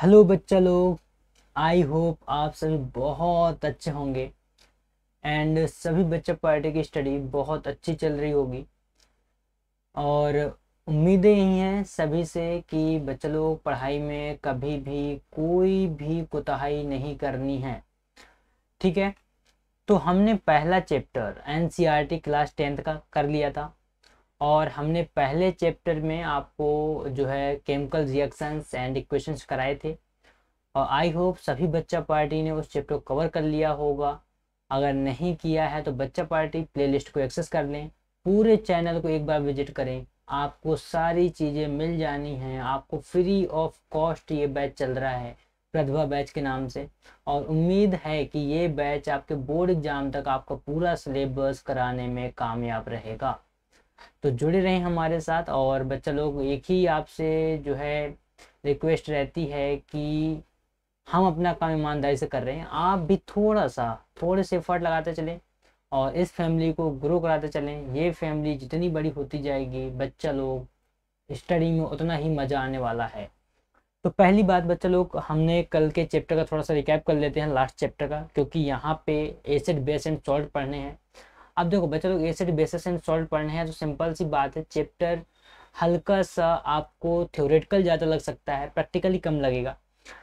hello बच्चा लोग I hope आप सभी बहुत अच्छे होंगे एंड सभी बच्चे पार्टी की स्टडी बहुत अच्छी चल रही होगी और उम्मीदें यही हैं सभी से कि बच्चे लोग पढ़ाई में कभी भी कोई भी कोताही नहीं करनी है ठीक है तो हमने पहला चैप्टर एनसीईआरटी क्लास टेंथ का कर लिया था और हमने पहले चैप्टर में आपको जो है केमिकल रिएक्शंस एंड इक्वेशंस कराए थे और आई होप सभी बच्चा पार्टी ने उस चैप्टर को कवर कर लिया होगा अगर नहीं किया है तो बच्चा पार्टी प्लेलिस्ट को एक्सेस कर लें पूरे चैनल को एक बार विजिट करें आपको सारी चीज़ें मिल जानी हैं आपको फ्री ऑफ कॉस्ट ये बैच चल रहा है प्रतिभा बैच के नाम से और उम्मीद है कि ये बैच आपके बोर्ड एग्ज़ाम तक आपका पूरा सिलेबस कराने में कामयाब रहेगा तो जुड़े रहें हमारे साथ और बच्चा लोग एक ही आपसे जो है रिक्वेस्ट रहती है कि हम अपना काम ईमानदारी से कर रहे हैं आप भी थोड़ा सा थोड़े से एफर्ट लगाते चलें और इस फैमिली को ग्रो कराते चलें ये फैमिली जितनी बड़ी होती जाएगी बच्चा लोग स्टडी में उतना ही मज़ा आने वाला है तो पहली बात बच्चा लोग हमने कल के चैप्टर का थोड़ा सा रिकैप कर लेते हैं लास्ट चैप्टर का क्योंकि यहाँ पे एसिड बेस एंड सॉल्ट पढ़ने हैं अब देखो बच्चे लोग एसिड बेसिस एंड सॉल्ट पढ़ने हैं तो सिंपल सी बात है चैप्टर हल्का सा आपको थ्योरेटिकल ज़्यादा लग सकता है प्रैक्टिकली कम लगेगा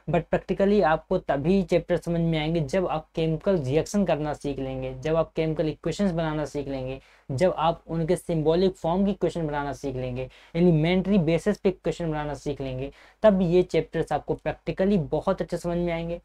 बट प्रैक्टिकली आपको तभी चैप्टर समझ में आएंगे जब आप केमिकल रिएक्शन करना सीख लेंगे जब आप केमिकल इक्वेशंस बनाना सीख लेंगे जब आप उनके सिंबॉलिक फॉर्म की क्वेश्चन बनाना सीख लेंगे एलिमेंट्री बेसिस पे क्वेश्चन बनाना सीख लेंगे तब ये चैप्टर्स आपको प्रैक्टिकली बहुत अच्छे समझ में आएंगे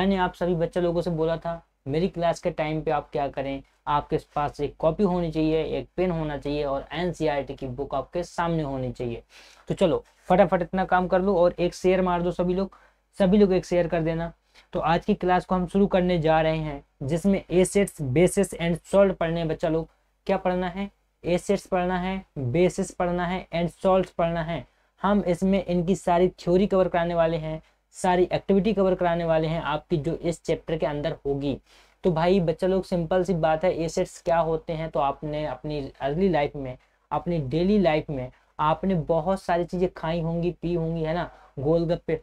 मैंने आप सभी बच्चे लोगों से बोला था मेरी क्लास के टाइम पे आप क्या करें आपके पास एक कॉपी होनी चाहिए एक पेन होना चाहिए और एन e की बुक आपके सामने होनी चाहिए तो चलो फटाफट इतना काम कर लो और एक शेयर मार दो सभी लोग सभी लोग एक शेयर कर देना तो आज की क्लास को हम शुरू करने जा रहे हैं जिसमें एसेट्स बेसिस एंड सोल्ट पढ़ने हैं बच्चा लोग क्या पढ़ना है एसेट्स पढ़ना है बेसिस पढ़ना है एंड सॉल्व पढ़ना है हम इसमें इनकी सारी थ्योरी कवर कराने वाले हैं सारी एक्टिविटी कवर कराने वाले हैं आपकी जो इस चैप्टर के अंदर होगी तो भाई बच्चा लोग सिंपल सी बात है एसेट्स क्या होते हैं तो आपने अपनी अर्ली लाइफ में अपनी डेली लाइफ में आपने बहुत सारी चीज़ें खाई होंगी पी होंगी है ना गोलगप्पे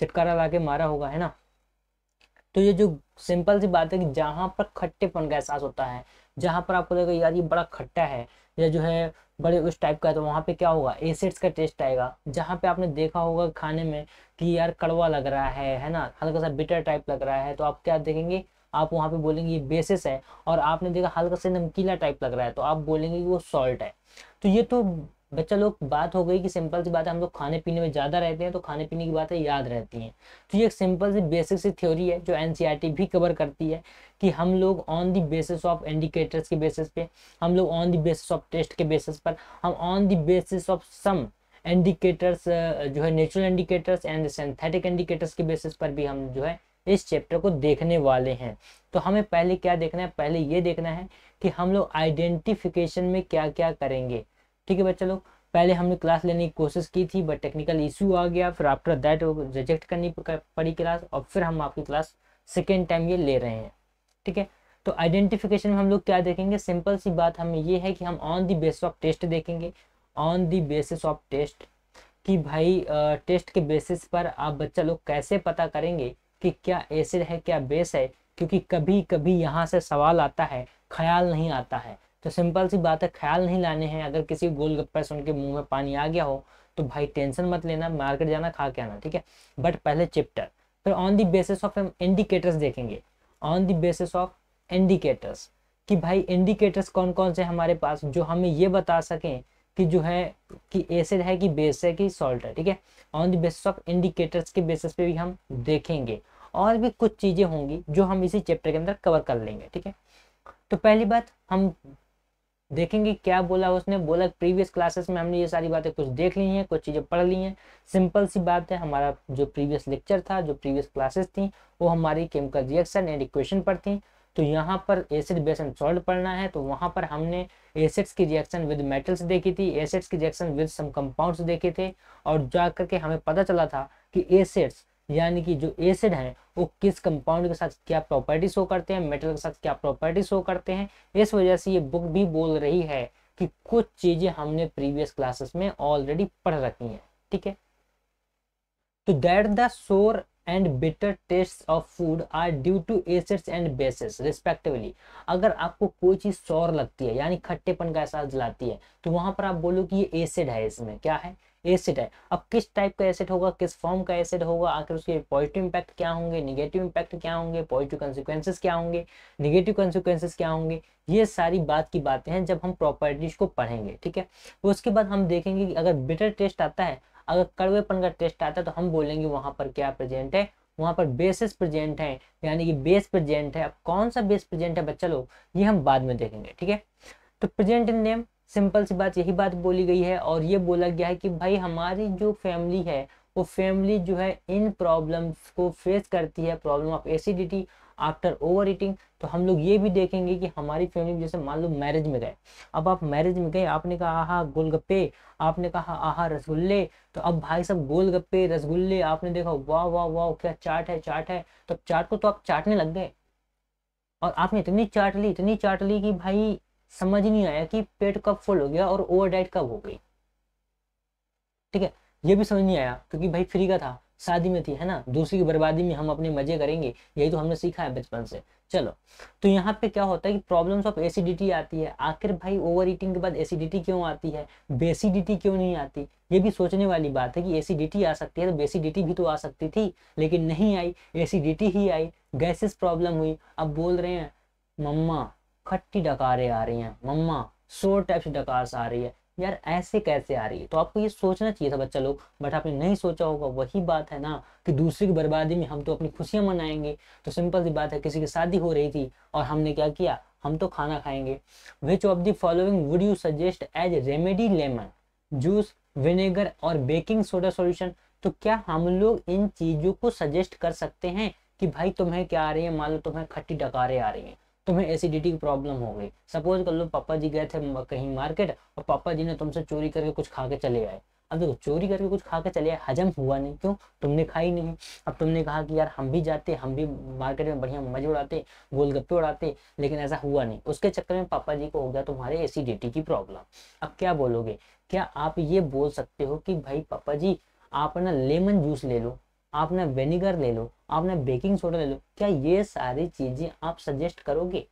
चटकारा ला के मारा होगा है ना तो ये जो सिंपल सी बात है कि जहाँ पर खट्टेपन का एहसास होता है जहाँ पर आपको लगेगा यार ये बड़ा खट्टा है या जो है बड़े उस टाइप का है तो वहाँ पे क्या होगा एसिड्स का टेस्ट आएगा जहाँ पे आपने देखा होगा खाने में कि यार कड़वा लग रहा है है ना हल्का सा बिटर टाइप लग रहा है तो आप क्या देखेंगे आप वहाँ पे बोलेंगे ये बेसिस है और आपने देखा हल्का सा नमकीला टाइप लग रहा है तो आप बोलेंगे कि वो सॉल्ट है तो ये तो बच्चा लोग बात हो गई कि सिंपल सी बात है हम लोग खाने पीने में ज़्यादा रहते हैं तो खाने पीने की बातें याद रहती हैं तो ये एक सिंपल सी बेसिक सी थ्योरी है जो एन e भी कवर करती है कि हम लोग on the basis of indicators के बेसिस पे हम लोग on the basis of taste के बेसिस पर हम on the basis of some indicators जो है natural indicators and synthetic indicators के बेसिस पर भी हम जो है इस चैप्टर को देखने वाले हैं तो हमें पहले क्या देखना है पहले ये देखना है कि हम लोग आइडेंटिफिकेशन में क्या क्या करेंगे ठीक है बच्चा लोग पहले हमने क्लास लेने की कोशिश की थी बट टेक्निकल इशू आ गया फिर आफ्टर दैट रिजेक्ट करनी पड़ी क्लास और फिर हम आपकी क्लास सेकेंड टाइम ये ले रहे हैं ठीक है तो आइडेंटिफिकेशन में हम लोग क्या देखेंगे सिंपल सी बात हमें ये है कि हम on the basis of taste देखेंगे on the basis of taste कि भाई टेस्ट के बेसिस पर आप बच्चा लोग कैसे पता करेंगे कि क्या एसिड है क्या बेस है क्योंकि कभी कभी यहाँ से सवाल आता है ख्याल नहीं आता है तो सिंपल सी बात है ख्याल नहीं लाने हैं अगर किसी गोलगप्पे से उनके मुंह में पानी आ गया हो तो भाई टेंशन मत लेना मार्केट जाना खा के आना ठीक है बट पहले चैप्टर फिर ऑन दी बेसिस ऑफ हम इंडिकेटर्स देखेंगे on the basis of indicators कि भाई इंडिकेटर्स कौन कौन से हमारे पास जो हमें ये बता सकें कि जो है कि एसिड है कि बेस है कि सॉल्ट है ठीक है on the basis of indicators के बेसिस पे भी हम देखेंगे और भी कुछ चीज़ें होंगी जो हम इसी चैप्टर के अंदर कवर कर लेंगे ठीक है तो पहली बात हम देखेंगे क्या बोला उसने बोला प्रीवियस क्लासेस में हमने ये सारी बातें कुछ देख ली हैं कुछ चीज़ें पढ़ ली हैं सिंपल सी बात है हमारा जो प्रीवियस लेक्चर था जो प्रीवियस क्लासेस थी वो हमारी केमिकल रिएक्शन एंड इक्वेशन पर थी तो यहाँ पर एसिड बेस एंड सॉल्ट पढ़ना है तो वहाँ पर हमने एसिड्स की रिएक्शन विद मेटल्स देखी थी एसिड्स की रिएक्शन विद सम कंपाउंड्स देखे थे और जा करके हमें पता चला था कि एसिड्स यानी कि जो एसिड है वो किस कंपाउंड के साथ क्या प्रॉपर्टी शो करते हैं मेटल के साथ क्या प्रॉपर्टी शो करते हैं इस वजह से ये बुक भी बोल रही है कि कुछ चीज़ें हमने प्रीवियस क्लासेस में ऑलरेडी पढ़ रखी हैं ठीक है तो that the sour and bitter taste of food are due to acids and bases respectively अगर आपको कोई चीज़ शोर लगती है यानी खट्टेपन का एहसास दिलाती है तो वहां पर आप बोलो कि ये एसिड है इसमें क्या है एसिड है अब किस टाइप का एसिड होगा किस फॉर्म का एसिड होगा आखिर उसके पॉजिटिव इंपैक्ट क्या होंगे निगेटिव इंपैक्ट क्या होंगे पॉजिटिव कंसिक्वेंसेज क्या होंगे निगेटिव कंसिक्वेंसेज क्या होंगे ये सारी बात की बातें हैं जब हम प्रॉपर्टीज को पढ़ेंगे ठीक है तो उसके बाद हम देखेंगे कि अगर बेटर टेस्ट आता है अगर कड़वेपन का टेस्ट आता है तो हम बोलेंगे वहाँ पर क्या प्रेजेंट है वहाँ पर बेसिस प्रेजेंट है यानी कि बेस प्रेजेंट है अब कौन सा बेस प्रेजेंट है बच्चा लोग ये हम बाद में देखेंगे ठीक है तो प्रेजेंट इन नेम सिंपल सी बात यही बात बोली गई है और ये बोला गया है कि भाई हमारी जो फैमिली है वो फैमिली जो है इन प्रॉब्लम्स को फेस करती है problem of acidity after overeating तो हम लोग ये भी देखेंगे कि हमारी फैमिली जैसे मान लो मैरिज में गए अब आप मैरिज में गए आपने कहा आहा गोलगप्पे आपने कहा आहा रसगुल्ले तो अब भाई सब गोलगप्पे रसगुल्ले आपने देखा वाह वाह वाह क्या चाट है चाट है तो चाट को तो आप चाटने लग गए और आपने इतनी चाट ली इतनी चाट ली कि भाई समझ नहीं आया कि पेट कब फुल हो गया और ओवर डाइट कब हो गई ठीक है ये भी समझ नहीं आया क्योंकि भाई फ्री का था शादी में थी है ना दूसरी की बर्बादी में हम अपने मजे करेंगे यही तो हमने सीखा है बचपन से चलो तो यहाँ पे क्या होता है कि प्रॉब्लम्स ऑफ एसिडिटी आती है आखिर भाई ओवर ईटिंग के बाद एसिडिटी क्यों आती है बेसिडिटी क्यों नहीं आती ये भी सोचने वाली बात है कि एसिडिटी आ सकती है तो बेसिडिटी भी तो आ सकती थी लेकिन नहीं आई एसिडिटी ही आई गैसेस प्रॉब्लम हुई अब बोल रहे हैं मम्मा खट्टी डकारें आ रही हैं मम्मा शोर टाइप से डकार आ रही है यार ऐसे कैसे आ रही है तो आपको ये सोचना चाहिए था बच्चा लोग बट आपने नहीं सोचा होगा वही बात है ना कि दूसरे की बर्बादी में हम तो अपनी खुशियां मनाएंगे तो सिंपल सी बात है किसी की शादी हो रही थी और हमने क्या किया हम तो खाना खाएंगे which of the following would you suggest as remedy lemon juice vinegar और बेकिंग सोडा सोल्यूशन तो क्या हम लोग इन चीज़ों को सजेस्ट कर सकते हैं कि भाई तुम्हें क्या आ रही है मान लो तुम्हें खट्टी डकारें आ रही हैं तुम्हें एसिडिटी की प्रॉब्लम हो गई सपोज कर लो पापा जी गए थे कहीं मार्केट और पापा जी ने तुमसे चोरी करके कुछ खा के चले आए अब देखो चोरी करके कुछ खा के चले आए हजम हुआ नहीं क्यों तुमने खाई नहीं अब तुमने कहा कि यार हम भी जाते हम भी मार्केट में बढ़िया मजे उड़ाते गोलगप्पे उड़ाते लेकिन ऐसा हुआ नहीं उसके चक्कर में पापा जी को हो गया तुम्हारे एसिडिटी की प्रॉब्लम अब क्या बोलोगे क्या आप ये बोल सकते हो कि भाई पापा जी आप ना लेमन जूस ले लो आपने वेनेगर ले लो आपने बेकिंग सोडा ले लो क्या ये सारी चीजें आप सजेस्ट करोगे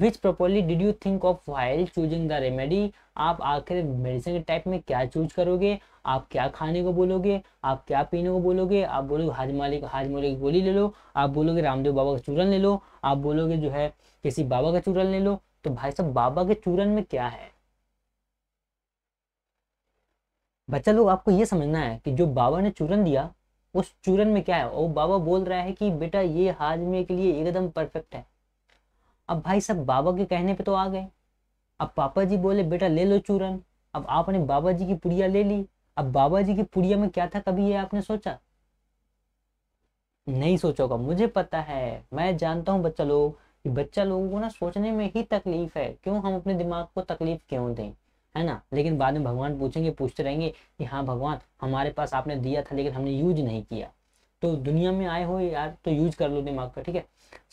which properly did you think of while choosing the remedy आप आखिर मेडिसिन के टाइप में क्या चूज करोगे आप क्या खाने को बोलोगे आप क्या पीने को बोलोगे आप बोलोगे हाजमाली हाजमोले की गोली ले लो आप बोलोगे रामदेव बाबा का चूरन ले लो आप बोलोगे जो है किसी बाबा का चूरन ले लो तो भाई साहब बाबा के चूरन में क्या है बच्चा लोग आपको ये समझना है कि जो बाबा ने चूरन दिया उस चूरन में क्या है वो बाबा बोल रहा है कि बेटा ये हाजमे के लिए एकदम परफेक्ट है अब भाई सब बाबा के कहने पे तो आ गए अब पापा जी बोले बेटा ले लो चूरन अब आपने बाबा जी की पुड़िया ले ली अब बाबा जी की पुड़िया में क्या था कभी ये आपने सोचा नहीं सोचोगा मुझे पता है मैं जानता हूँ बच्चा लोग कि बच्चा लोगों को ना सोचने में ही तकलीफ है क्यों हम अपने दिमाग को तकलीफ क्यों दें है ना लेकिन बाद में भगवान पूछेंगे पूछते रहेंगे कि हाँ भगवान हमारे पास आपने दिया था लेकिन हमने यूज नहीं किया तो दुनिया में आए हो यार तो यूज कर लो दिमाग का ठीक है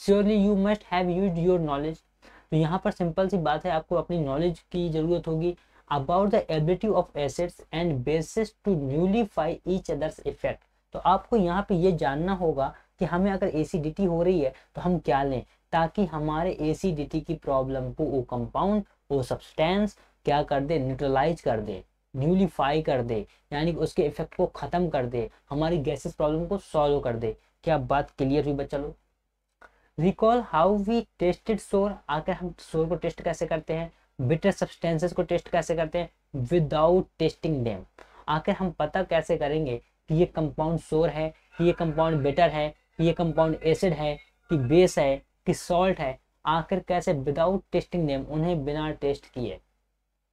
surely you must have use your knowledge तो यहाँ पर सिंपल सी बात है आपको अपनी नॉलेज की जरूरत होगी about the ability of acids and bases to nullify each other's effect तो आपको यहाँ पे ये जानना होगा कि हमें अगर एसिडिटी हो रही है तो हम क्या लें ताकि हमारे एसिडिटी की प्रॉब्लम को वो कंपाउंड वो सब्सटेंस क्या कर दे न्यूट्रलाइज कर दे न्यूलीफाई कर दे यानी उसके इफेक्ट को ख़त्म कर दे हमारी गैसेस प्रॉब्लम को सॉल्व कर दे क्या बात क्लियर हुई बच्चा लोग रिकॉल हाउ वी टेस्टेड सोर आकर हम सोर को टेस्ट कैसे करते हैं बिटर सब्सटेंसेस को टेस्ट कैसे करते हैं विदाउट टेस्टिंग डेम आकर हम पता कैसे करेंगे कि ये कंपाउंड सोर है कि ये कंपाउंड बेटर है कि ये कंपाउंड एसिड है कि बेस है कि सॉल्ट है आखिर कैसे विदाउट टेस्टिंग नेम उन्हें बिना टेस्ट किए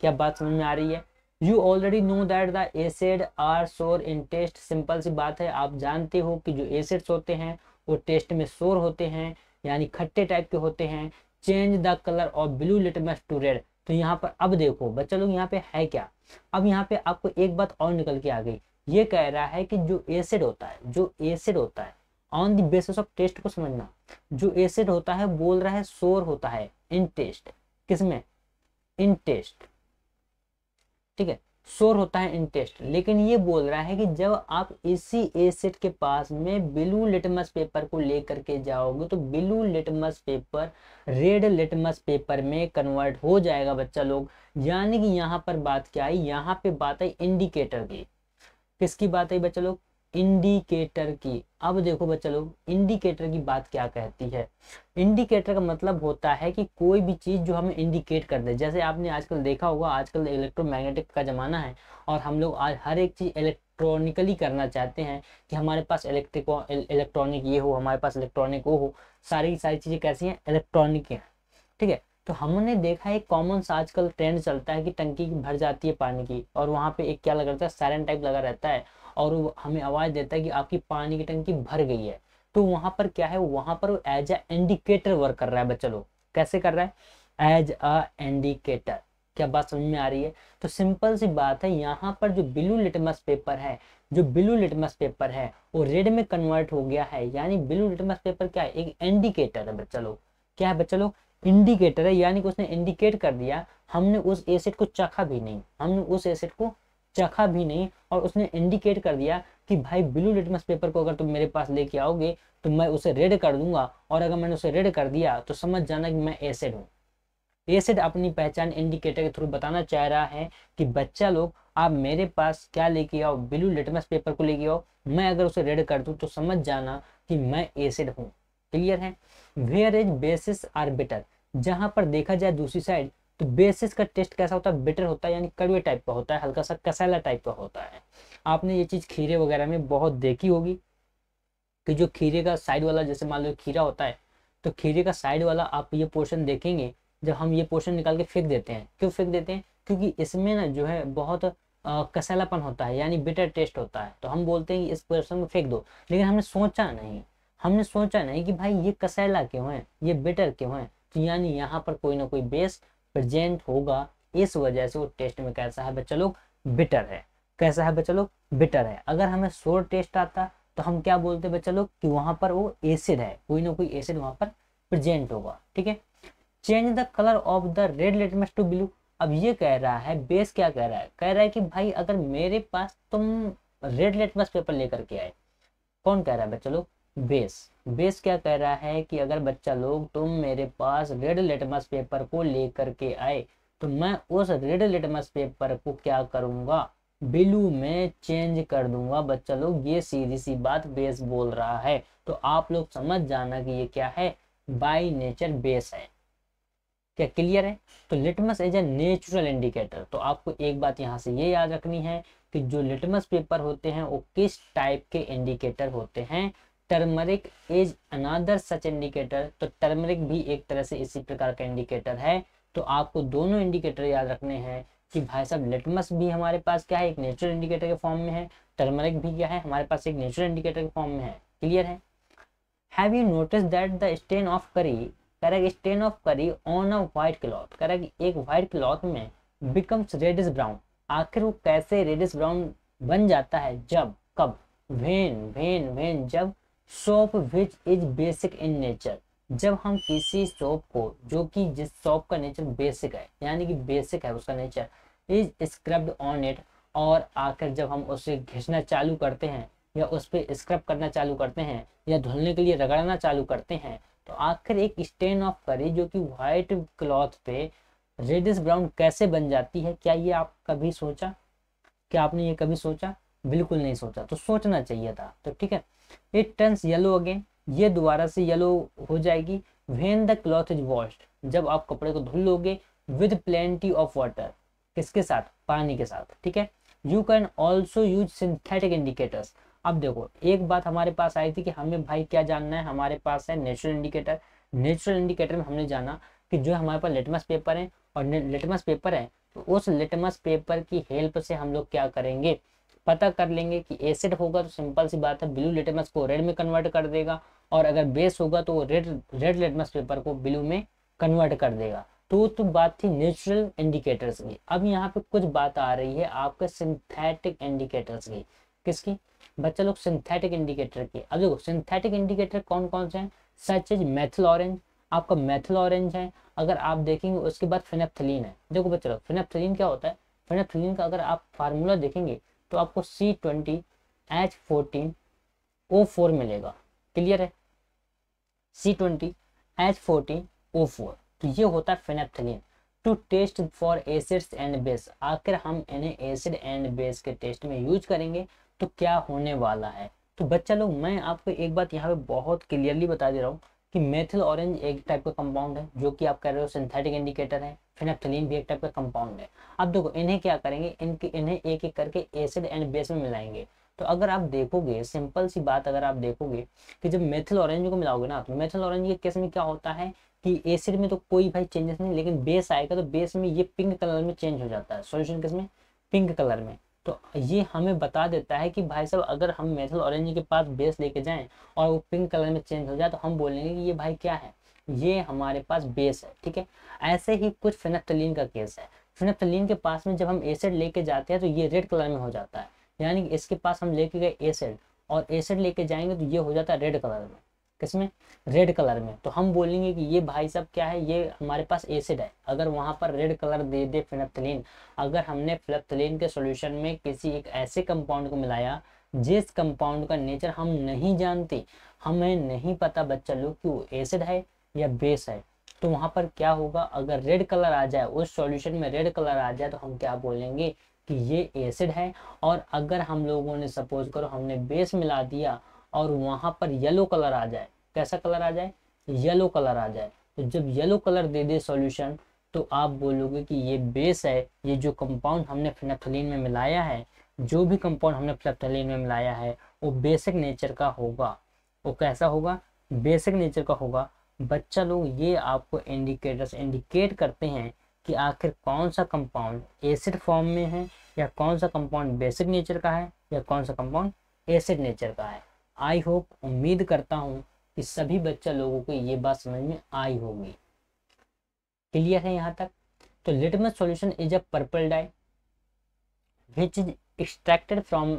क्या बात समझ में आ रही है you already know that the acid are sour in test simple सी बात है आप जानते हो कि जो एसिड्स होते हैं वो टेस्ट में शोर होते हैं यानी खट्टे टाइप के होते हैं change the colour of blue litmus to red तो यहाँ पर अब देखो बच्चा लोग यहाँ पे है क्या अब यहाँ पे आपको एक बात और निकल के आ गई ये कह रहा है कि जो एसिड होता है जो एसिड होता है on the basis of taste को समझना जो एसिड होता है बोल रहा है शोर होता है इन टेस्ट किसमें इन टेस्ट ठीक है शोर होता है इन लेकिन ये बोल रहा है कि जब आप इसी एसिड के पास में ब्लू लिटमस पेपर को लेकर के जाओगे तो blue litmus paper red litmus paper में कन्वर्ट हो जाएगा बच्चा लोग यानी कि यहाँ पर बात क्या आई यहाँ पे बात आई इंडिकेटर की किसकी बात आई बच्चा लोग इंडिकेटर की अब देखो बच्चा लोग इंडिकेटर की बात क्या कहती है इंडिकेटर का मतलब होता है कि कोई भी चीज़ जो हमें इंडिकेट कर दे जैसे आपने आजकल देखा होगा आजकल इलेक्ट्रोमैग्नेटिक का ज़माना है और हम लोग आज हर एक चीज़ इलेक्ट्रॉनिकली करना चाहते हैं कि हमारे पास इलेक्ट्रिक इलेक्ट्रॉनिक ये हो हमारे पास इलेक्ट्रॉनिक वो हो सारी सारी चीज़ें कैसी हैं इलेक्ट्रॉनिक हैं ठीक है तो हमने देखा है कॉमन सा आजकल ट्रेंड चलता है कि टंकी भर जाती है पानी की और वहाँ पे एक क्या लगा रहता है सैरन टाइप लगा रहता है और हमें आवाज़ देता है कि आपकी पानी की टंकी भर गई है तो वहाँ पर क्या है वहाँ पर एज अ इंडिकेटर वर्क कर रहा है बच्चा लोग कैसे कर रहा है एज अ इंडिकेटर क्या बात समझ में आ रही है तो सिंपल सी बात है यहाँ पर जो ब्लू लिटमस पेपर है जो ब्लू लिटमस पेपर है वो रेड में कन्वर्ट हो गया है यानी ब्लू लिटमस पेपर क्या है एक इंडिकेटर है बच्चा लोग क्या है बच्चा लोग इंडिकेटर है यानी कि उसने इंडिकेट कर दिया हमने उस एसिड को चखा भी नहीं हमने उस एसिड को चखा भी नहीं और उसने इंडिकेट कर दिया कि भाई ब्लू लिटमस पेपर को अगर तुम मेरे पास लेके आओगे तो मैं उसे रेड कर दूंगा और अगर मैंने उसे रेड कर दिया तो समझ जाना कि मैं एसिड हूँ एसिड अपनी पहचान इंडिकेटर के थ्रू बताना चाह रहा है कि बच्चा लोग आप मेरे पास क्या लेके आओ ब्लू लिटमस पेपर को लेके आओ मैं अगर उसे रेड कर दूँ तो समझ जाना कि मैं एसिड हूँ क्लियर है वेयर इज बेसिस आर जहाँ पर देखा जाए दूसरी साइड तो बेसिस का टेस्ट कैसा होता है बेटर होता है यानी कड़वे टाइप का होता है हल्का सा कसैला टाइप का होता है आपने ये चीज़ खीरे वगैरह में बहुत देखी होगी कि जो खीरे का साइड वाला जैसे मान लो खीरा होता है तो खीरे का साइड वाला आप ये पोर्शन देखेंगे जब हम ये पोर्शन निकाल के फेंक देते हैं क्यों फेंक देते हैं क्योंकि इसमें ना जो है बहुत कसैलापन होता है यानी बेटर टेस्ट होता है तो हम बोलते हैं कि इस पोर्शन को फेंक दो लेकिन हमने सोचा नहीं हमने सोचा नहीं कि भाई ये कसैला क्यों है ये बेटर क्यों है तो यानी यहाँ पर कोई ना कोई बेस प्रेजेंट होगा इस वजह से वो टेस्ट में कैसा है बच्चा लोग बिटर है कैसा है बच्चा लोग बिटर है अगर हमें सोर टेस्ट आता तो हम क्या बोलते बच्चा लोग कि वहां पर वो एसिड है कोई ना कोई एसिड वहां पर प्रेजेंट होगा ठीक है change the colour of the red litmus to blue अब ये कह रहा है बेस क्या कह रहा है कह रहा है कि भाई अगर मेरे पास तुम रेड लिटमस पेपर लेकर के आए कौन कह रहा है बच्चा लोग बेस बेस क्या कह रहा है कि अगर बच्चा लोग तुम मेरे पास रेड लिटमस पेपर को लेकर के आए तो मैं उस रेड लिटमस पेपर को क्या करूँगा ब्लू में चेंज कर दूंगा बच्चा लोग ये सीधी सी बात बेस बोल रहा है तो आप लोग समझ जाना कि ये क्या है बाई नेचर बेस है क्या क्लियर है तो litmus as a natural indicator तो आपको एक बात यहाँ से ये याद रखनी है कि जो लिटमस पेपर होते हैं वो किस टाइप के इंडिकेटर होते हैं turmeric is another such indicator तो टर्मरिक भी एक तरह से इसी प्रकार का इंडिकेटर है तो आपको दोनों इंडिकेटर याद रखने हैं कि भाई साहब लिटमस भी हमारे पास क्या है एक नेचुरल इंडिकेटर के फॉर्म में है टर्मरिक भी क्या है हमारे पास एक नेचुरल इंडिकेटर के फॉर्म में है क्लियर है have you notice that the stain of curry correct stain of curry on a white cloth correct एक वाइट क्लॉथ में बिकम्स रेडिस ब्राउन आखिर वो कैसे रेडिस ब्राउन बन जाता है जब कब वेन वेन वेन जब soap which is basic in nature जब हम किसी शॉप को जो कि जिस शॉप का नेचर बेसिक है यानी कि बेसिक है उसका nature is scrubbed on it और आकर जब हम उसे घिसना चालू करते हैं या उस पर स्क्रब करना चालू करते हैं या धुलने के लिए रगड़ना चालू करते हैं तो आखिर एक स्टेन ऑफ करी जो कि व्हाइट क्लॉथ पे रेडिस ब्राउन कैसे बन जाती है क्या ये आप कभी सोचा क्या आपने ये कभी सोचा बिल्कुल नहीं सोचा तो सोचना चाहिए था तो ठीक है इट टर्न्स येलो अगेन ये दोबारा से येलो हो जाएगी when the cloth is wash जब आप कपड़े को धुल लोगे विद प्लेंटी ऑफ वाटर किसके साथ पानी के साथ ठीक है you can also use synthetic indicators अब देखो एक बात हमारे पास आई थी कि हमें भाई क्या जानना है हमारे पास है नेचुरल इंडिकेटर नेचुरल इंडिकेटर में हमने जाना कि जो हमारे पास लेटमस पेपर है और लेटमस पेपर है तो उस लेटमस पेपर की हेल्प से हम लोग क्या करेंगे पता कर लेंगे कि एसिड होगा तो सिंपल सी बात है ब्लू लिटमस को रेड में कन्वर्ट कर देगा और अगर बेस होगा तो वो रेड रेड लिटमस पेपर को ब्लू में कन्वर्ट कर देगा तो तो बात थी नेचुरल इंडिकेटर्स की अब यहाँ पे कुछ बात आ रही है आपके सिंथेटिक इंडिकेटर्स की किसकी बच्चा लोग सिंथेटिक इंडिकेटर की अब देखो सिंथेटिक इंडिकेटर कौन कौन से हैं सच इज मैथल ऑरेंज आपका मैथल ऑरेंज है अगर आप देखेंगे उसके बाद फिनेप्थलीन है देखो बच्चा लोग फिनेप्थलीन क्या होता है फिनेप्थलीन का अगर आप फार्मूला देखेंगे तो आपको C twenty H fourteen O four मिलेगा क्लियर है C twenty H fourteen O four तो ये होता है phenolphthalein to test for acids and base आखिर हम इन्हें एसिड एंड बेस के टेस्ट में यूज करेंगे तो क्या होने वाला है तो बच्चा लोग मैं आपको एक बात यहाँ पे बहुत क्लियरली बता दे रहा हूँ कि मेथिल ऑरेंज एक टाइप का कंपाउंड है जो कि आप कह रहे हो सिंथेटिक इंडिकेटर है फिनेप्थलीन भी एक टाइप का कंपाउंड है अब देखो इन्हें क्या करेंगे इनके इन्हें एक एक करके एसिड एंड बेस में मिलाएंगे तो अगर आप देखोगे सिंपल सी बात अगर आप देखोगे कि जब मेथिल ऑरेंज को मिलाओगे ना तो मेथिल ऑरेंज के केस में क्या होता है कि एसिड में तो कोई भाई चेंजेस नहीं लेकिन बेस आएगा तो बेस में ये पिंक कलर में चेंज हो जाता है सोल्यूशन किस में पिंक कलर में तो ये हमें बता देता है कि भाई साहब अगर हम मेथल ऑरेंज के पास बेस लेके जाएं और वो पिंक कलर में चेंज हो जाए तो हम बोलेंगे कि ये भाई क्या है ये हमारे पास बेस है ठीक है ऐसे ही कुछ फिनेफ्टलिन का केस है फिनेफ्टलिन के पास में जब हम एसिड लेके जाते हैं तो ये रेड कलर में हो जाता है यानी इसके पास हम लेके गए एसिड और एसिड लेके जाएंगे तो ये हो जाता है रेड कलर में किसमें रेड कलर में तो हम बोलेंगे कि ये भाई साहब क्या है ये हमारे पास एसिड है अगर वहाँ पर रेड कलर दे दे फिनप्थलीन अगर हमने फिनप्थलीन के सॉल्यूशन में किसी एक ऐसे कंपाउंड को मिलाया जिस कंपाउंड का नेचर हम नहीं जानते हमें नहीं पता बच्चा लोग कि वो एसिड है या बेस है तो वहाँ पर क्या होगा अगर रेड कलर आ जाए उस सॉल्यूशन में रेड कलर आ जाए तो हम क्या बोलेंगे कि ये एसिड है और अगर हम लोगों ने सपोज करो हमने बेस मिला दिया और वहाँ पर येलो कलर आ जाए कैसा कलर आ जाए येलो कलर आ जाए तो जब येलो कलर दे दे सॉल्यूशन तो आप बोलोगे कि ये बेस है ये जो कंपाउंड हमने फिनाथलिन में मिलाया है जो भी कंपाउंड हमने फिनाथलिन में मिलाया है वो बेसिक नेचर का होगा वो कैसा होगा बेसिक नेचर का होगा बच्चा लोग ये आपको इंडिकेटर्स इंडिकेट करते हैं कि आखिर कौन सा कंपाउंड एसिड फॉर्म में है या कौन सा कंपाउंड बेसिक नेचर का है या कौन सा कंपाउंड एसिड नेचर का है आई होप उम्मीद करता हूँ कि सभी बच्चा लोगों को ये बात समझ में आई होगी क्लियर है यहाँ तक तो litmus solution is a purple dye which is extracted from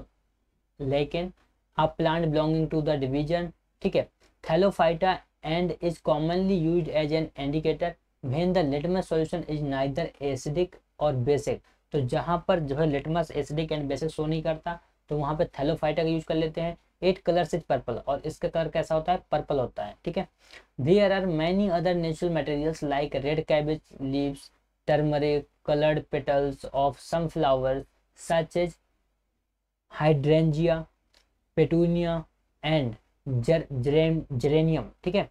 लेकिन a plant belonging to the division ठीक है thallophyta and is commonly use as an indicator when the litmus solution is neither acidic और basic तो जहाँ पर जो है litmus acidic and basic show नहीं करता तो वहाँ पर थैलोफाइटा का यूज कर लेते हैं एट कलर इज पर्पल और इसका कलर कैसा होता है पर्पल होता है ठीक है there are many other natural materials like red cabbage leaves turmeric coloured petals of sunflower such as hydrangea petunia and geranium ठीक है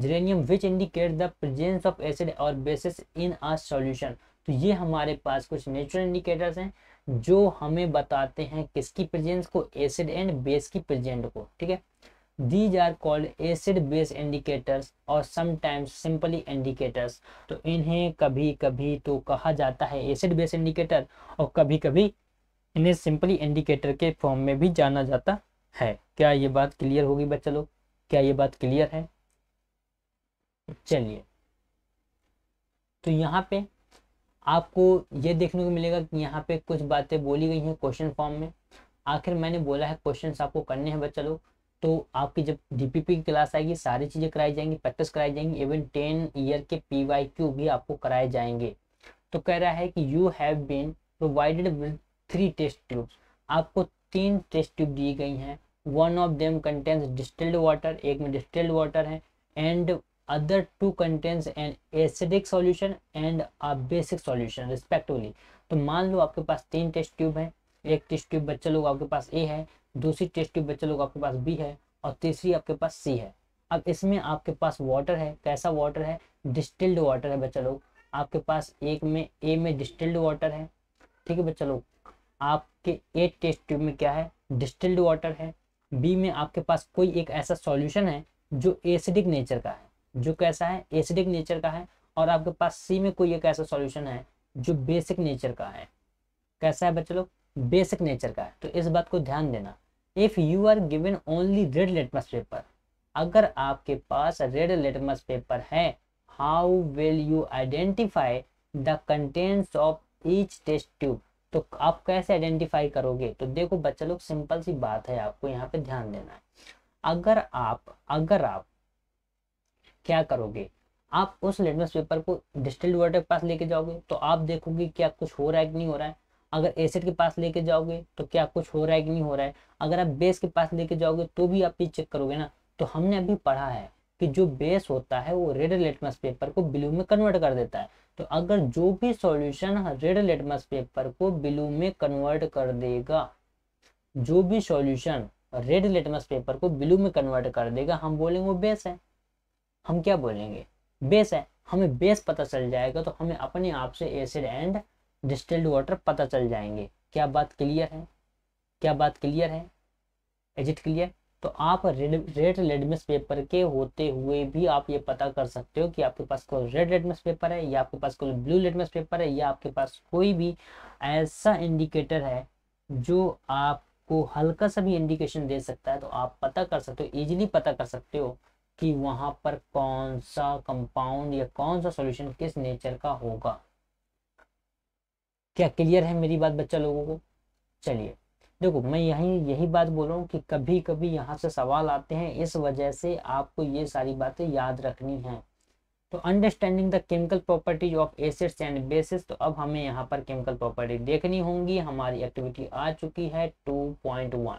geranium which indicate the presence of acid और बेसिस इन आ सॉल्यूशन तो ये हमारे पास कुछ natural indicators हैं जो हमें बताते हैं किसकी प्रेजेंस को एसिड एंड बेस की प्रेजेंट को ठीक है these are called acid base indicators और समटाइम्स सिंपली इंडिकेटर्स तो इन्हें कभी कभी तो कहा जाता है एसिड बेस इंडिकेटर और कभी कभी इन्हें सिंपली इंडिकेटर के फॉर्म में भी जाना जाता है क्या ये बात क्लियर होगी बच्चा लोग क्या ये बात क्लियर है चलिए तो यहाँ पे आपको ये देखने को मिलेगा कि यहाँ पे कुछ बातें बोली गई हैं क्वेश्चन फॉर्म में आखिर मैंने बोला है क्वेश्चन आपको करने हैं बच्चा लोग तो आपकी जब डीपीपी की क्लास आएगी सारी चीज़ें कराई जाएंगी प्रैक्टिस कराई जाएंगी इवन टेन ईयर के पीवाईक्यू भी आपको कराए जाएंगे तो कह रहा है कि you have been provided with three test tubes आपको तीन टेस्ट ट्यूब दी गई हैं one of them contains distilled water एक में डिस्टिल्ड वाटर है and other two contains an acidic solution and a basic solution respectively तो मान लो आपके पास तीन टेस्ट ट्यूब हैं एक टेस्ट ट्यूब बच्चे लोग आपके पास ए है दूसरी टेस्ट ट्यूब बच्चे लोग आपके पास बी है और तीसरी आपके पास सी है अब इसमें आपके पास वाटर है कैसा वाटर है डिस्टिल्ड वाटर है बच्चा लोग आपके पास एक में ए में डिस्टिल्ड वाटर है ठीक है बच्चा लोग आपके ए टेस्ट ट्यूब में क्या है डिस्टिल्ड वाटर है बी में आपके पास कोई एक ऐसा सॉल्यूशन है जो एसिडिक नेचर का है जो कैसा है एसिडिक नेचर का है और आपके पास सी में कोई एक ऐसा सॉल्यूशन है जो बेसिक नेचर का है कैसा है बच्चे लोग बेसिक नेचर का है तो इस बात को ध्यान देना if you are given only red litmus paper अगर आपके पास रेड लेटमस पेपर है how will you identify the contents of each test tube तो आप कैसे आइडेंटिफाई करोगे तो देखो बच्चे लोग सिंपल सी बात है आपको यहाँ पे ध्यान देना है अगर आप अगर आप क्या करोगे आप उस लिटमस पेपर को डिस्टिल वर्ड के पास लेके जाओगे तो आप देखोगे क्या कुछ हो रहा है कि नहीं हो रहा है अगर एसिड के पास लेके जाओगे तो क्या कुछ हो रहा है कि नहीं हो रहा है अगर आप बेस के पास लेके जाओगे तो भी आप ये चेक करोगे ना तो हमने अभी पढ़ा है कि जो बेस होता है वो रेड लेटमस पेपर को ब्लू में कन्वर्ट कर देता है तो अगर जो भी सॉल्यूशन रेड लेटमस पेपर को ब्लू में कन्वर्ट कर देगा जो भी सॉल्यूशन रेड लेटमस पेपर को ब्लू में कन्वर्ट कर देगा हम बोलेंगे वो बेस है हम क्या बोलेंगे बेस है हमें बेस पता चल जाएगा तो हमें अपने आप से एसिड एंड डिस्टिल्ड वाटर पता चल जाएंगे क्या बात क्लियर है क्या बात क्लियर है इज इट क्लियर तो आप रेड रेड लेडमिस पेपर के होते हुए भी आप ये पता कर सकते हो कि आपके पास कोई रेड रेडमिस पेपर है या आपके पास कोई ब्लू रेडमिस पेपर है या आपके पास कोई भी ऐसा इंडिकेटर है जो आपको हल्का सा भी इंडिकेशन दे सकता है तो आप पता कर सकते हो इजीली पता कर सकते हो कि वहां पर कौन सा कंपाउंड या कौन सा सॉल्यूशन किस नेचर का होगा क्या क्लियर है मेरी बात बच्चा लोगों को चलिए देखो मैं यही यही बात बोल रहा हूँ कि कभी कभी यहाँ से सवाल आते हैं इस वजह से आपको ये सारी बातें याद रखनी हैं तो understanding the chemical properties of acids and bases तो अब हमें यहाँ पर केमिकल प्रॉपर्टी देखनी होंगी हमारी एक्टिविटी आ चुकी है टू पॉइंट वन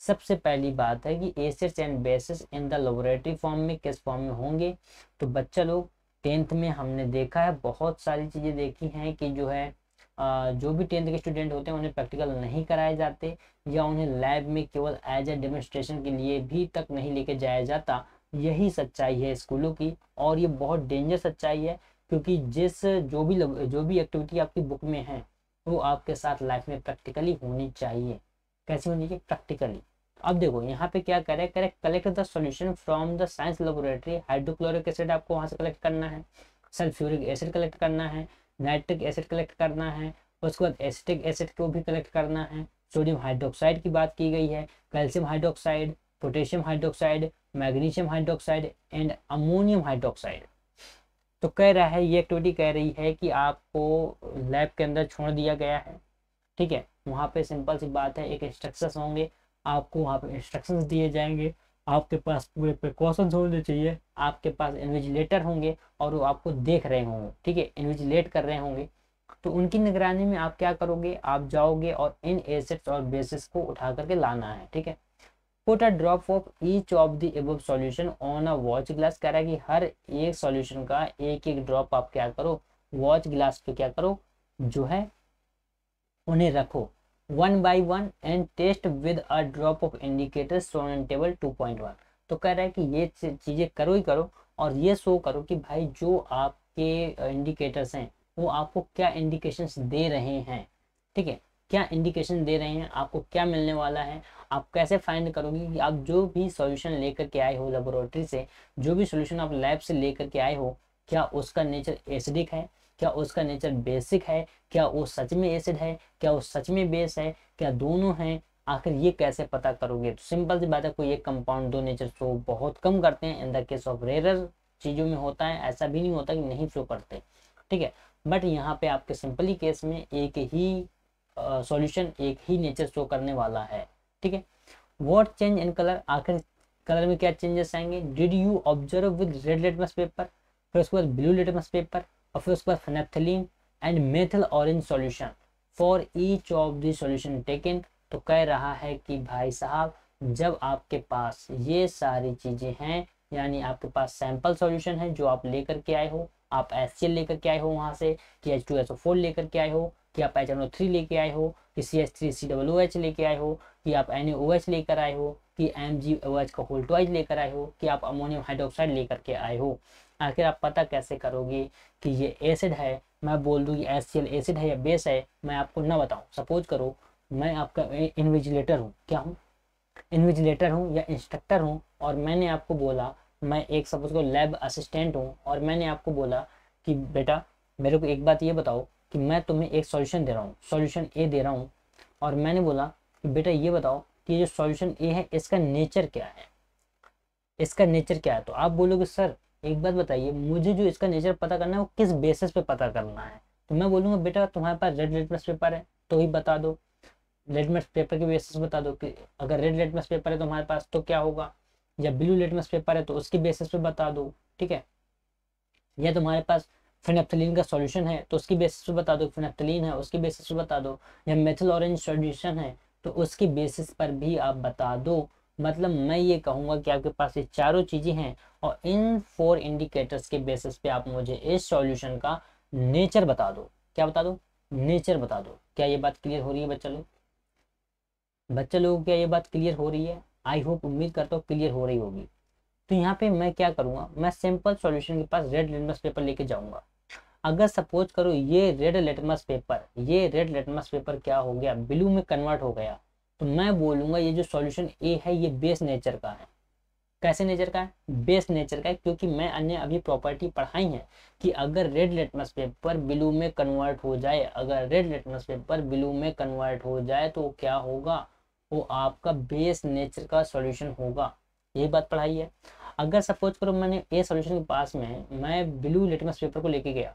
सबसे पहली बात है कि acids and bases in the laboratory form में किस फॉर्म में होंगे तो बच्चा लोग टेंथ में हमने देखा है बहुत सारी चीज़ें देखी हैं कि जो है जो भी टेंथ के स्टूडेंट होते हैं उन्हें प्रैक्टिकल नहीं कराए जाते या उन्हें लैब में केवल एज ए डेमोन्स्ट्रेशन के लिए भी तक नहीं लेके जाया जाता यही सच्चाई है स्कूलों की और ये बहुत डेंजर सच्चाई है क्योंकि जिस जो भी जो भी एक्टिविटी आपकी बुक में है वो आपके साथ लाइफ में प्रैक्टिकली होनी चाहिए कैसे होनी चाहिए प्रैक्टिकली अब देखो यहाँ पे क्या करे करे collect the solution from the science laboratory hydrochloric acid आपको वहां से कलेक्ट करना है सल्फ्यूरिक एसिड कलेक्ट करना है नाइट्रिक एसिड कलेक्ट करना है उसके बाद एसिटिक एसिड को भी कलेक्ट करना है सोडियम हाइड्रोक्साइड की बात की गई है calcium hydroxide potassium hydroxide magnesium hydroxide and ammonium hydroxide तो कह रहा है ये एक्टिविटी कह रही है कि आपको लैब के अंदर छोड़ दिया गया है ठीक है वहाँ पे सिंपल सी बात है एक इंस्ट्रक्शंस होंगे आपको वहाँ पे इंस्ट्रक्शंस दिए जाएंगे आपके पास पूरे प्रिकॉशन होने चाहिए आपके पास इन्विजिलेटर होंगे और वो आपको देख रहे होंगे ठीक है इन्विजिलेट कर रहे होंगे तो उनकी निगरानी में आप क्या करोगे आप जाओगे और इन एसेट्स और बेसिस को उठा करके लाना है ठीक है put a drop of each of the above solution on a watch glass कह रहा है कि हर एक सॉल्यूशन का एक एक ड्रॉप आप क्या करो वॉच ग्लास पे क्या करो जो है उन्हें रखो one by one and test with a drop of indicator shown and table two point one तो कह रहा है कि ये चीज़ें करो ही करो और ये शो करो कि भाई जो आपके इंडिकेटर्स हैं वो आपको क्या इंडिकेशंस दे रहे हैं ठीक है क्या इंडिकेशन दे रहे हैं आपको क्या मिलने वाला है आप कैसे फाइंड करोगे कि आप जो भी सॉल्यूशन लेकर के आए हो लेबोरेटरी से जो भी सॉल्यूशन आप लैब से लेकर के आए हो क्या उसका नेचर एसिडिक है क्या उसका नेचर बेसिक है क्या वो सच में एसिड है क्या वो सच में बेस है क्या दोनों हैं आखिर ये कैसे पता करोगे तो सिंपल सी बात है कोई एक कंपाउंड दो नेचर शो बहुत कम करते हैं in the case of rare चीज़ों में होता है ऐसा भी नहीं होता कि नहीं शो करते ठीक है बट यहाँ पे आपके सिंपली केस में एक ही सॉल्यूशन uh, एक ही नेचर शो करने वाला है ठीक है वॉट चेंज इन कलर आखिर कलर में क्या चेंजेस आएंगे did you observe with red litmus paper फिर उसके बाद ब्लू लेटमस पेपर और फिर उसके बाद phenolphthalein and methyl orange solution for each of the solution taken तो कह रहा है कि भाई साहब जब आपके पास ये सारी चीज़ें हैं यानी आपके पास सैंपल सॉल्यूशन है जो आप लेकर के आए हो आप एस लेकर के आए हो वहाँ से कि H two S O four लेकर के आए हो कि आप एच एन ओ थ्री लेके आए हो कि C S three C W H लेके आए हो कि आप एन ओ एच लेकर आए हो कि एम जी ओ एच का होल्टोइज लेकर आए हो कि आप अमोनियम हाइड्रोक्साइड लेकर के आए हो आखिर आप पता कैसे करोगे कि ये एसिड है मैं बोल दूँ कि एस एसिड है या बेस है मैं आपको ना बताऊँ सपोज करो मैं आपका इन्विजिलेटर हूँ क्या हूँ इन्विजिलेटर हूँ या इंस्ट्रक्टर हूँ और मैंने आपको बोला मैं एक सपोज को लैब असिस्टेंट हूँ और मैंने आपको बोला कि बेटा मेरे को एक बात ये बताओ कि मैं तुम्हें एक सॉल्यूशन दे रहा हूँ सॉल्यूशन ए दे रहा हूँ और मैंने बोला कि बेटा ये बताओ कि जो सॉल्यूशन ए है इसका नेचर क्या है इसका नेचर क्या है तो आप बोलोगे सर एक बात बताइए मुझे जो इसका नेचर पता करना है वो किस बेसिस पे पता करना है तो मैं बोलूँगा बेटा तुम्हारे पास रेड लेटमस पेपर है तो ही बता दो लेटमस पेपर के बेसिस बता दो कि अगर रेड लेटमस पेपर है तुम्हारे पास तो क्या होगा या ब्लू लेटमस पेपर है तो उसके बेसिस पे बता दो ठीक है या तुम्हारे पास फिनेप्थलीन का सॉल्यूशन है तो उसकी बेसिस पे बता दो फिनेप्थलीन है उसकी बेसिस पे बता दो या मेथल ऑरेंज सॉल्यूशन है तो उसकी बेसिस पर भी आप बता दो मतलब मैं ये कहूँगा कि आपके पास ये चारों चीज़ें हैं और इन फोर इंडिकेटर्स के बेसिस पे आप मुझे इस सॉल्यूशन का नेचर बता दो क्या बता दो नेचर बता दो क्या ये बात क्लियर हो रही है बच्चा लोग बच्चा लोगों क्या ये बात क्लियर हो रही है आई होप उम्मीद करता हूँ क्लियर हो रही होगी तो यहाँ पे मैं क्या करूँगा मैं सिंपल सॉल्यूशन के पास रेड लिटमस पेपर लेके जाऊँगा अगर सपोज करो ये रेड लिटमस पेपर ये रेड लिटमस पेपर क्या हो गया ब्लू में कन्वर्ट हो गया तो मैं बोलूंगा ये जो सॉल्यूशन ए है ये बेस नेचर का है कैसे नेचर का है बेस नेचर का है क्योंकि मैं अन्य अभी प्रॉपर्टी पढ़ाई है कि अगर रेड लेटमस पेपर ब्लू में कन्वर्ट हो जाए अगर रेड लेटमस पेपर ब्लू में कन्वर्ट हो जाए तो क्या होगा वो आपका बेस नेचर का सॉल्यूशन होगा यही बात पढ़ाई है अगर सपोज करो मैंने ए सॉल्यूशन के पास में मैं ब्लू लेटमस पेपर को लेके गया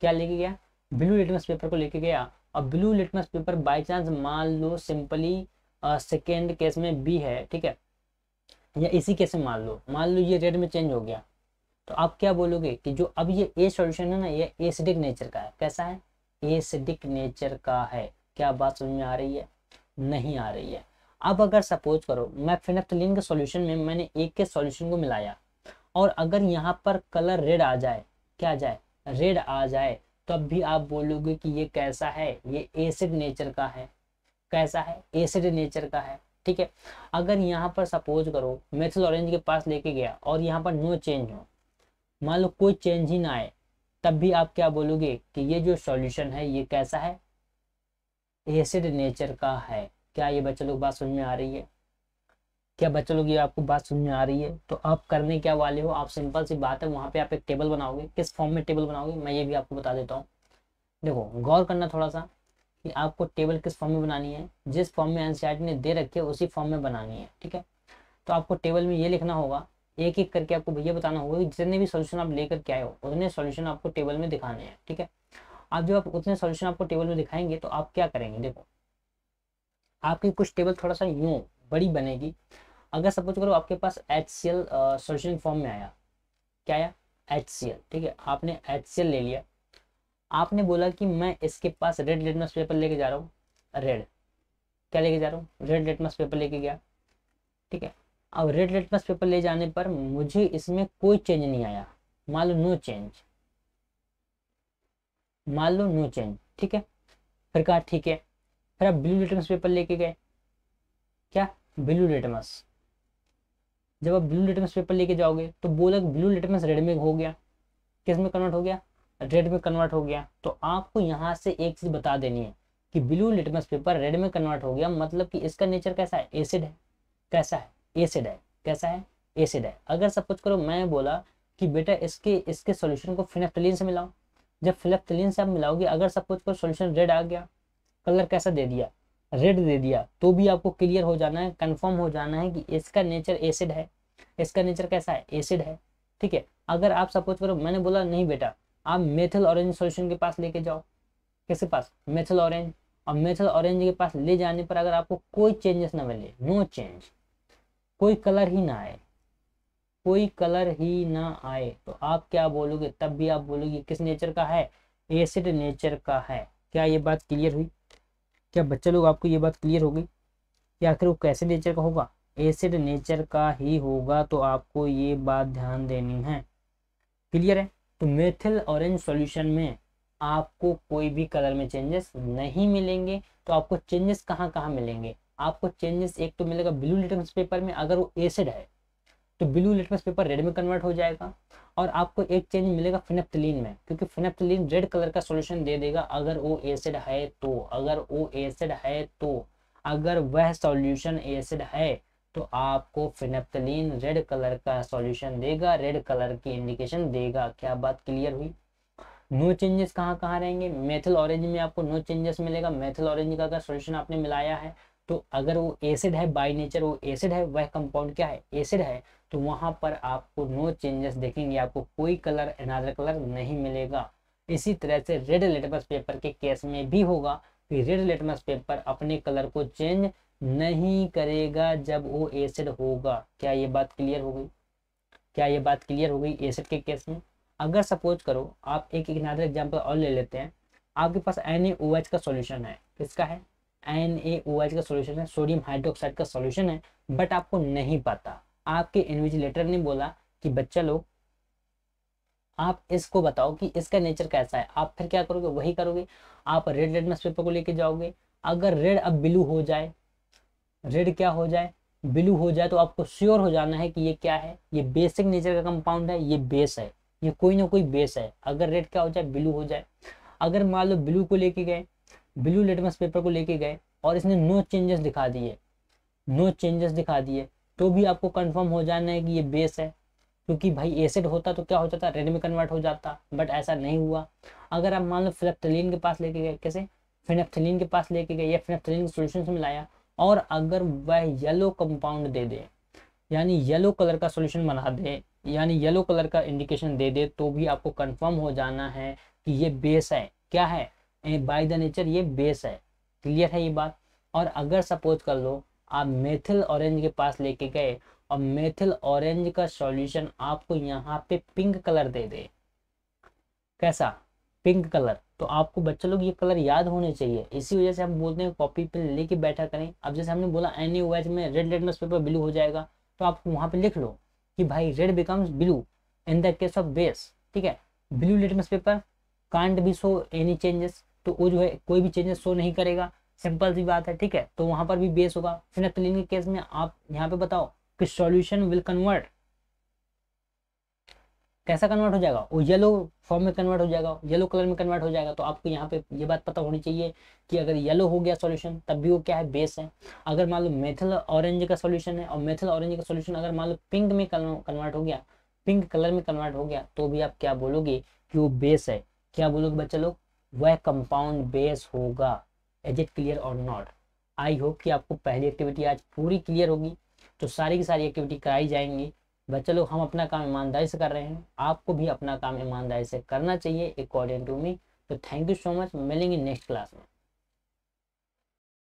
क्या लेके गया ब्लू लेटमस पेपर को लेके गया और blue litmus paper by chance मान लो सिंपली सेकेंड केस में बी है ठीक है या इसी केस में मान लो मान लो ये रेड में चेंज हो गया तो आप क्या बोलोगे कि जो अब ये ए सॉल्यूशन है ना ये एसिडिक नेचर का है कैसा है एसिडिक नेचर का है क्या बात समझ में आ रही है नहीं आ रही है अब अगर सपोज करो मैं फिनेफ्थलिन के सोल्यूशन में मैंने एक के सोल्यूशन को मिलाया और अगर यहाँ पर कलर रेड आ जाए क्या आ जाए रेड आ जाए तब भी आप बोलोगे कि ये कैसा है ये एसिड नेचर का है कैसा है एसिड नेचर का है ठीक है अगर यहाँ पर सपोज करो मेथल ऑरेंज के पास लेके गया और यहाँ पर नो चेंज हो मान लो कोई चेंज ही ना आए तब भी आप क्या बोलोगे कि ये जो सॉल्यूशन है ये कैसा है एसिड नेचर का है क्या ये बच्चे लोग बात समझ में आ रही है क्या बच्चों लोग ये आपको बात सुनने में आ रही है तो आप करने क्या वाले हो आप सिंपल सी बात है वहाँ पे आप एक टेबल बनाओगे किस फॉर्म में टेबल बनाओगे मैं ये भी आपको बता देता हूँ देखो गौर करना थोड़ा सा कि आपको टेबल किस फॉर्म में बनानी है जिस फॉर्म में एन ने दे रखी है उसी फॉर्म में बनानी है ठीक है तो आपको टेबल में ये लिखना होगा एक एक करके आपको भैया बताना होगा कि जितने भी सोल्यूशन आप लेकर के आए हो उतने सोल्यूशन आपको टेबल में दिखाने हैं ठीक है आप जब आप उतने सोल्यूशन आपको टेबल में दिखाएंगे तो आप क्या करेंगे देखो आपकी कुछ टेबल थोड़ा सा यूँ बड़ी बनेगी अगर सपोज करो आपके पास H C L solution form में आया क्या आया एच सी एल ठीक है आपने एच सी एल ले लिया आपने बोला कि मैं इसके पास रेड लिटमस पेपर लेके जा रहा हूँ रेड क्या लेके जा रहा हूँ रेड लिटमस पेपर लेके गया ठीक है अब रेड लिटमस पेपर ले जाने पर मुझे इसमें कोई चेंज नहीं आया मान लो नो चेंज मान लो नो चेंज ठीक है फिर कहा ठीक है फिर आप ब्लू लिटमस पेपर लेके गए क्या ब्लू लिटमस जब आप ब्लू लिटमस पेपर लेके जाओगे तो बोला ब्लू लिटमस रेड में हो गया किस में कन्वर्ट हो गया रेड में कन्वर्ट हो गया तो आपको यहाँ से एक चीज़ बता देनी है कि ब्लू लिटमस पेपर रेड में कन्वर्ट हो गया मतलब कि इसका नेचर कैसा है एसिड है कैसा है एसिड है कैसा है एसिड है अगर सब कुछ करो मैं बोला कि बेटा इसके इसके सॉल्यूशन को फिनेफ्टलिन से मिलाओ जब फिनेफ्टलिन से आप मिलाओगे अगर सब कुछ करो सॉल्यूशन रेड आ गया कलर कैसा दे दिया रेड दे दिया तो भी आपको क्लियर हो जाना है कंफर्म हो जाना है कि इसका नेचर एसिड है इसका नेचर कैसा है एसिड है ठीक है अगर आप सपोज करो मैंने बोला नहीं बेटा आप मेथल ऑरेंज सोल्यूशन के पास लेके जाओ किसके पास मेथल ऑरेंज और मेथल ऑरेंज के पास ले जाने पर अगर आपको कोई चेंजेस ना मिले नो चेंज कोई कलर ही ना आए कोई कलर ही ना आए तो आप क्या बोलोगे तब भी आप बोलोगे किस नेचर का है एसिड नेचर का है क्या ये बात क्लियर हुई क्या बच्चे लोग आपको ये बात क्लियर होगी कि आखिर वो कैसे नेचर का होगा एसिड नेचर का ही होगा तो आपको ये बात ध्यान देनी है क्लियर है तो मेथिल ऑरेंज सॉल्यूशन में आपको कोई भी कलर में चेंजेस नहीं मिलेंगे तो आपको चेंजेस कहाँ कहाँ मिलेंगे आपको चेंजेस एक तो मिलेगा ब्लू लिटमस पेपर में अगर वो एसिड है तो ब्लू लिटमस पेपर रेड में कन्वर्ट हो जाएगा और आपको एक चेंज मिलेगा फिनेप्थलीन में क्योंकि फिनेप्थलीन रेड कलर का सॉल्यूशन दे देगा अगर वो एसिड है तो अगर वो एसिड है तो अगर वह सॉल्यूशन एसिड है तो आपको फिनेप्थलीन रेड कलर का सॉल्यूशन देगा रेड कलर की इंडिकेशन देगा क्या बात क्लियर हुई नो चेंजेस कहाँ कहाँ रहेंगे मेथल ऑरेंज में आपको नो चेंजेस मिलेगा मेथल ऑरेंज का अगर सॉल्यूशन आपने मिलाया है तो अगर वो एसिड है बाई नेचर वो एसिड है वह कंपाउंड क्या है एसिड है तो वहाँ पर आपको नो चेंजेस देखेंगे आपको कोई कलर एनादर कलर नहीं मिलेगा इसी तरह से रेड लेटमस पेपर के केस में भी होगा कि रेड लेटमस पेपर अपने कलर को चेंज नहीं करेगा जब वो एसिड होगा क्या ये बात क्लियर हो गई क्या ये बात क्लियर हो गई एसिड के केस में अगर सपोज करो आप एक एक नादर एग्जाम्पल और ले लेते हैं आपके पास एन का सॉल्यूशन है किसका है एन ए ओ एच का सोल्यूशन है सोडियम हाइड्रोक्साइड का सोल्यूशन है बट आपको नहीं पता आपके इन्विजिलेटर ने बोला कि बच्चा लोग आप इसको बताओ कि इसका नेचर कैसा है आप फिर क्या करोगे वही करोगे आप रेड लेटमस पेपर को लेके जाओगे अगर रेड अब ब्लू हो जाए रेड क्या हो जाए ब्लू हो जाए तो आपको श्योर हो जाना है कि ये क्या है ये बेसिक नेचर का कंपाउंड है ये बेस है ये कोई ना कोई बेस है अगर रेड क्या हो जाए ब्लू हो जाए अगर मान लो ब्लू को लेके गए ब्लू लिटमस पेपर को लेके गए और इसने नो चेंजेस दिखा दिए नो चेंजेस दिखा दिए तो भी आपको कंफर्म हो जाना है कि ये बेस है क्योंकि भाई एसिड होता तो क्या हो जाता रेड में कन्वर्ट हो जाता बट ऐसा नहीं हुआ अगर आप मान लो फिलेप्थलीन के पास लेके गए कैसे फिनेप्थलीन के पास लेके गए या फिनेप्थलीन सोल्यूशन में लाया और अगर वह येलो कंपाउंड दे दे यानी येलो कलर का सोल्यूशन बना दे यानी येलो कलर का इंडिकेशन दे दे तो भी आपको कन्फर्म हो जाना है कि ये बेस है क्या है बाय द नेचर ये बेस है क्लियर है ये बात और अगर सपोज कर लो आप मेथिल ऑरेंज के पास लेके गए और मेथिल ऑरेंज का सॉल्यूशन आपको यहाँ पे पिंक कलर दे दे कैसा पिंक कलर तो आपको बच्चों लोग ये कलर याद होने चाहिए इसी वजह से हम बोलते हैं कॉपी पे लेके बैठा करें अब जैसे हमने बोला एनी वेज में रेड लेटमस पेपर ब्लू हो जाएगा तो आप वहाँ पे लिख लो कि भाई red becomes blue in the case of base ठीक है blue litmus paper can't be so any changes तो वो जो है कोई भी चेंजेस शो नहीं करेगा सिंपल सी बात है ठीक है तो वहां पर भी बेस होगा सिनेक्लिन के केस में आप यहाँ पे बताओ कि सॉल्यूशन विल कन्वर्ट कैसा कन्वर्ट हो जाएगा वो येलो फॉर्म में कन्वर्ट हो जाएगा येलो कलर में कन्वर्ट हो जाएगा तो आपको यहाँ पे ये बात पता होनी चाहिए कि अगर येलो हो गया सॉल्यूशन तब भी वो क्या है बेस है अगर मान लो मेथल ऑरेंज का सॉल्यूशन है और मेथल ऑरेंज का सॉल्यूशन अगर मान लो पिंक में कन्वर्ट हो गया पिंक कलर में कन्वर्ट हो गया तो भी आप क्या बोलोगे कि वो बेस है क्या बोलोगे बच्चा लोग वह कंपाउंड बेस होगा एज इट क्लियर और नॉट आई होप कि आपको पहली एक्टिविटी आज पूरी क्लियर होगी तो सारी की सारी एक्टिविटी कराई जाएंगी बच्चा लोग हम अपना काम ईमानदारी से कर रहे हैं आपको भी अपना काम ईमानदारी से करना चाहिए अकॉर्डिंग टू मी तो थैंक यू सो मच मिलेंगे नेक्स्ट क्लास में